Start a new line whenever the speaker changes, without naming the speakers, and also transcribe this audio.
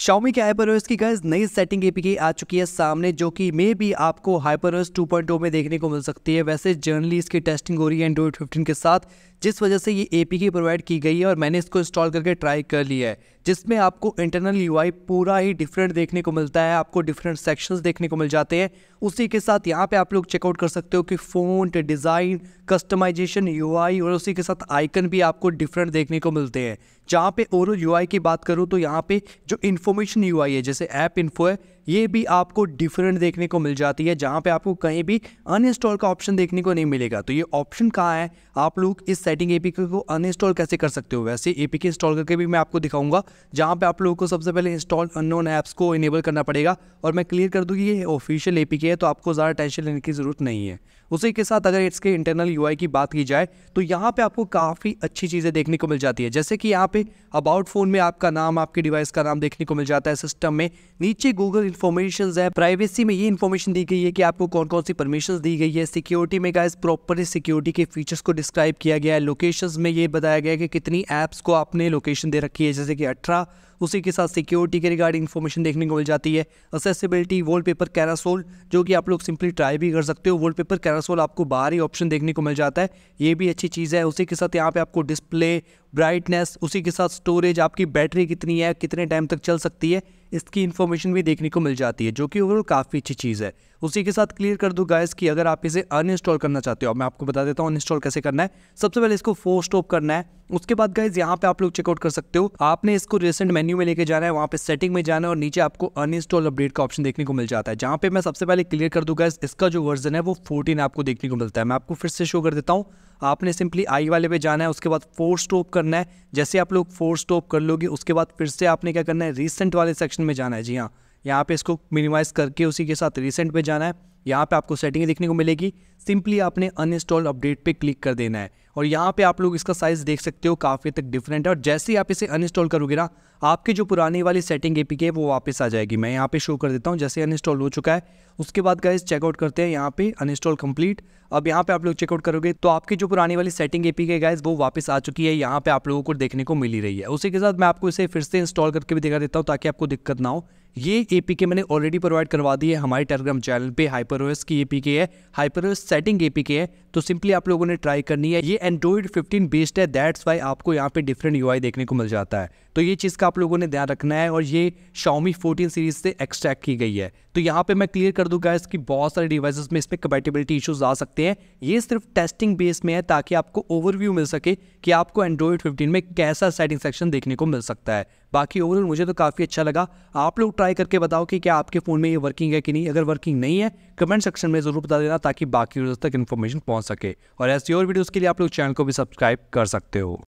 Xiaomi के hyperverse की gas नई सेटिंग की आ चुकी है सामने जो कि मे भी आपको हाइपरवर्स 2.0 में देखने को मिल सकती है वैसे जर्नली इसकी टेस्टिंग हो रही है एंड्रॉइड 15 के साथ जिस वजह से ये की प्रोवाइड की गई है और मैंने इसको इंस्टॉल करके ट्राई कर लिया है जिसमें आपको इंटरनल यू पूरा ही डिफरेंट देखने को मिलता है आपको डिफरेंट सेक्शंस देखने को मिल जाते हैं उसी के साथ यहाँ पे आप लोग चेकआउट कर सकते हो कि फ़ोन डिज़ाइन कस्टमाइजेशन यू और उसी के साथ आइकन भी आपको डिफरेंट देखने को मिलते हैं जहाँ पे और यू की बात करूँ तो यहाँ पे जो इन्फॉर्मेशन यू है जैसे ऐप इन्फो है ये भी आपको डिफरेंट देखने को मिल जाती है जहाँ पे आपको कहीं भी अनइंस्टॉल का ऑप्शन देखने को नहीं मिलेगा तो ये ऑप्शन कहाँ है आप लोग इस सेटिंग ए को अनइंस्टॉल कैसे कर सकते हो वैसे एपीके इंस्टॉल करके भी मैं आपको दिखाऊंगा जहाँ पे आप लोगों को सबसे पहले इंस्टॉल अननोन ऐप्स को इनेबल करना पड़ेगा और मैं क्लियर कर दूँगी ये ऑफिशियल ए है तो आपको ज़्यादा टेंशन लेने की ज़रूरत नहीं है उसी के साथ अगर इसके इंटरनल यू की बात की जाए तो यहाँ पर आपको काफ़ी अच्छी चीज़ें देखने को मिल जाती है जैसे कि यहाँ पे अबाउट फ़ोन में आपका नाम आपके डिवाइस का नाम देखने को मिल जाता है सिस्टम में नीचे गूगल इन्फॉर्मेशन है प्राइवेसी में ये इन्फॉर्मेशन दी गई है कि आपको कौन कौन सी परमिशन दी गई है सिक्योरिटी में गाइज प्रॉपर सिक्योरिटी के फीचर्स को डिस्क्राइब किया गया है लोकेशन में ये बताया गया है कि कितनी ऐप्स को आपने लोकेशन दे रखी है जैसे कि अठारह उसी के साथ सिक्योरिटी के रिगार्डिंग इन्फॉर्मेशन देखने को मिल जाती है असेसिबिलिटी वॉलपेपर कैरासोल जो कि आप लोग सिंपली ट्राई भी कर सकते हो वॉलपेपर कैरासोल आपको बाहर ही ऑप्शन देखने को मिल जाता है ये भी अच्छी चीज़ है उसी के साथ यहाँ पे आपको डिस्प्ले ब्राइटनेस उसी के साथ स्टोरेज आपकी बैटरी कितनी है कितने टाइम तक चल सकती है इसकी इन्फॉर्मेशन भी देखने को मिल जाती है जो कि ओवरऑल काफ़ी अच्छी चीज़ है उसी के साथ क्लियर कर दूँ गाइस कि अगर आप इसे अनइंस्टॉल करना चाहते हो मैं आपको बता देता हूँ अनइंस्टॉल कैसे करना है सबसे पहले इसको फोर स्टॉप करना है उसके बाद गाइज यहाँ पे आप लोग चेकआउट कर सकते हो आपने इसको रिसेंट मेन्यू में लेके जाना है वहाँ पे सेटिंग में जाना है और नीचे आपको अनइंस्टॉल अपडेट का ऑप्शन देखने को मिल जाता है जहाँ पे मैं सबसे पहले क्लियर कर दूँ गाइस इसका जो वर्जन है वो फोर्टीन आपको देखने को मिलता है मैं आपको फिर से शो कर देता हूँ आपने सिंपली आई वाले पे जाना है उसके बाद फोर स्टॉप करना है जैसे आप लोग फोर स्टॉप कर लोगे उसके बाद फिर से आपने क्या करना है रिसेंट वाले सेक्शन में जाना है जी हाँ यहाँ पे इसको मिनिमाइज करके उसी के साथ रिसेंट पे जाना है यहाँ पे आपको सेटिंग देखने को मिलेगी सिंपली आपने अनइंस्टॉल अपडेट पे क्लिक कर देना है और यहाँ पे आप लोग इसका साइज़ देख सकते हो काफ़ी तक डिफरेंट है और जैसे ही आप इसे अनइंस्टॉल करोगे ना आपकी जो पुरानी वाली सेटिंग ए वो वापस आ जाएगी मैं यहाँ पे शो कर देता हूँ जैसे अनइंस्टॉल हो चुका है उसके बाद गाइज चेकआउट करते हैं यहाँ पे अनइंस्टॉल कंप्लीट अब यहाँ पे आप लोग चेकआउट करोगे तो आपकी जो पुरानी वाली सेटिंग एपीके गाइज वो वापस आ चुकी है यहाँ पे आप लोगों को देखने को मिली रही है उसी के साथ मैं आपको इसे फिर से इंस्टॉल करके भी दिखा देता हूँ ताकि आपको दिक्कत ना हो ये एपीके मैंने ऑलरेडी प्रोवाइड करवा दी है हमारे टेलीग्राम चैनल पे हाइपरओएस की एपीके है हाइपरओएस सेटिंग एपीके है तो सिंपली आप लोगों ने ट्राई करनी है ये एंड्रॉइड फिफ्टीन बेस्ड है दैट्स वाई आपको यहाँ पे डिफरेंट यू देखने को मिल जाता है तो ये चीज़ का आप लोगों ने ध्यान रखना है और ये शाओमी 14 सीरीज से एक्सट्रैक्ट की गई है तो यहाँ पे मैं क्लियर कर दूंगा इसकी बहुत सारे डिवाइसेस में इसमें कंपेटेबिलिटी इश्यूज आ सकते हैं ये सिर्फ टेस्टिंग बेस में है ताकि आपको ओवरव्यू मिल सके कि आपको एंड्रॉइड फिफ्टीन में कैसा सेटिंग सेक्शन देखने को मिल सकता है बाकी ओवरऑल मुझे तो काफ़ी अच्छा लगा आप लोग ट्राई करके बताओ कि क्या आपके फ़ोन में ये वर्किंग है कि नहीं अगर वर्किंग नहीं है कमेंट सेक्शन में ज़रूर बता देना ताकि बाकी यूज़र्स तक इन्फॉर्मेशन पहुँच सके और ऐसी और वीडियोज़ के लिए आप लोग चैनल को भी सब्सक्राइब कर सकते हो